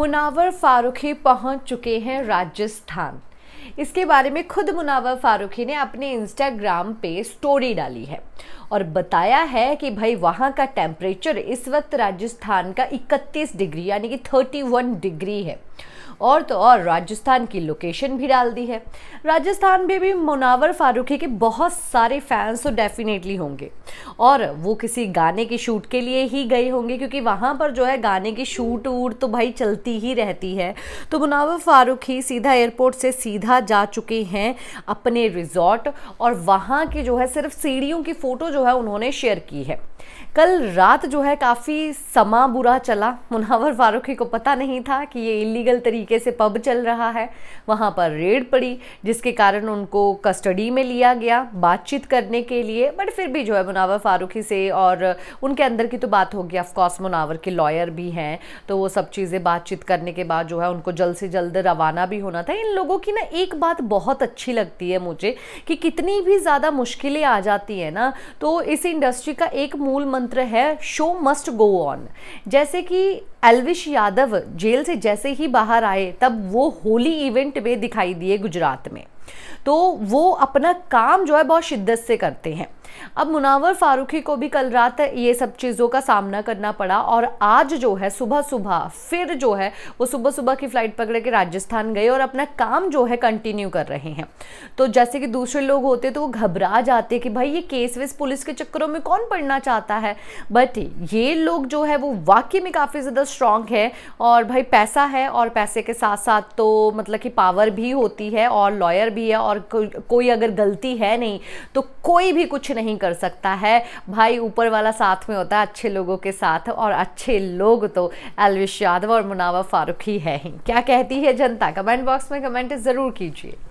मुनावर फारूखी पहुंच चुके हैं राजस्थान इसके बारे में खुद मुनावर फारूखी ने अपने इंस्टाग्राम पे स्टोरी डाली है और बताया है कि भाई वहाँ का टेम्परेचर इस वक्त राजस्थान का 31 डिग्री यानी कि 31 डिग्री है और तो और राजस्थान की लोकेशन भी डाल दी है राजस्थान में भी मुनावर फारूखी के बहुत सारे फैंस तो डेफिनेटली होंगे और वो किसी गाने की शूट के लिए ही गए होंगे क्योंकि वहाँ पर जो है गाने की शूट वूट तो भाई चलती ही रहती है तो मुनावर फारूक ही सीधा एयरपोर्ट से सीधा जा चुके हैं अपने रिजॉर्ट और वहाँ की जो है सिर्फ सीढ़ियों की फ़ोटो जो है उन्होंने शेयर की है कल रात जो है काफ़ी समा बुरा चला मुनावर फारूकी को पता नहीं था कि ये इलीगल तरीके से पब चल रहा है वहाँ पर रेड पड़ी जिसके कारण उनको कस्टडी में लिया गया बातचीत करने के लिए बट फिर भी जो है मुनावर मुनावर फारूकी से और उनके अंदर की तो बात होगी ऑफकोर्स मुनावर के लॉयर भी हैं तो वो सब चीज़ें बातचीत करने के बाद जो है उनको जल्द से जल्द रवाना भी होना था इन लोगों की ना एक बात बहुत अच्छी लगती है मुझे कि कितनी भी ज़्यादा मुश्किलें आ जाती हैं ना तो इस इंडस्ट्री का एक मूल मंत्र है शो मस्ट गो ऑन जैसे कि एलविश यादव जेल से जैसे ही बाहर आए तब वो होली इवेंट में दिखाई दिए गुजरात में तो वो अपना काम जो है बहुत शिद्दत से करते हैं अब मुनावर फारूकी को भी कल रात ये सब चीज़ों का सामना करना पड़ा और आज जो है सुबह सुबह फिर जो है वो सुबह सुबह की फ़्लाइट पकड़ के राजस्थान गए और अपना काम जो है कंटिन्यू कर रहे हैं तो जैसे कि दूसरे लोग होते तो वो घबरा जाते कि भाई ये केस वेस पुलिस के चक्करों में कौन पड़ना चाहता है बट ये लोग जो है वो वाकई में काफ़ी ज़्यादा स्ट्रांग है और भाई पैसा है और पैसे के साथ साथ तो मतलब कि पावर भी होती है और लॉयर भी है और को, कोई अगर गलती है नहीं तो कोई भी कुछ नहीं कर सकता है भाई ऊपर वाला साथ में होता है अच्छे लोगों के साथ और अच्छे लोग तो एलविश यादव और मुनावा फारूक ही है क्या कहती है जनता कमेंट बॉक्स में कमेंट ज़रूर कीजिए